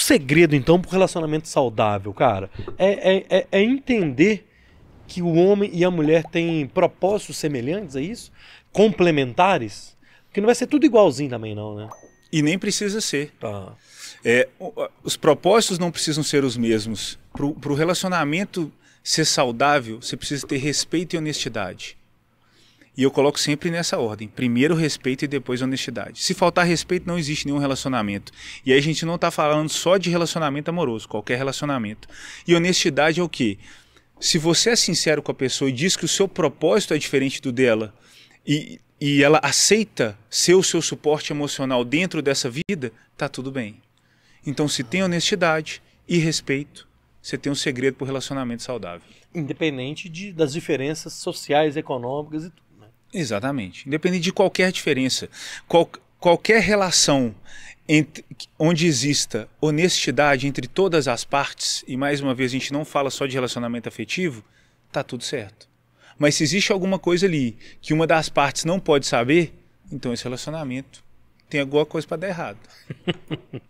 o segredo, então, para um relacionamento saudável, cara? É, é, é, é, entender que o homem e a mulher têm propósitos semelhantes a é isso? Complementares? Porque não vai ser tudo igualzinho também, não, né? E nem precisa ser. Tá. É, os propósitos não precisam ser os mesmos. Para o relacionamento ser saudável, você precisa ter respeito e honestidade. E eu coloco sempre nessa ordem: primeiro respeito e depois honestidade. Se faltar respeito, não existe nenhum relacionamento. E aí a gente não está falando só de relacionamento amoroso, qualquer relacionamento. E honestidade é o quê? Se você é sincero com a pessoa e diz que o seu propósito é diferente do dela e, e ela aceita ser o seu suporte emocional dentro dessa vida, tá tudo bem. Então, se tem honestidade e respeito, você tem um segredo para o relacionamento saudável. Independente de, das diferenças sociais, econômicas e tudo. Exatamente. Independente de qualquer diferença, qual, qualquer relação entre, onde exista honestidade entre todas as partes, e mais uma vez a gente não fala só de relacionamento afetivo, tá tudo certo. Mas se existe alguma coisa ali que uma das partes não pode saber, então esse relacionamento tem alguma coisa para dar errado.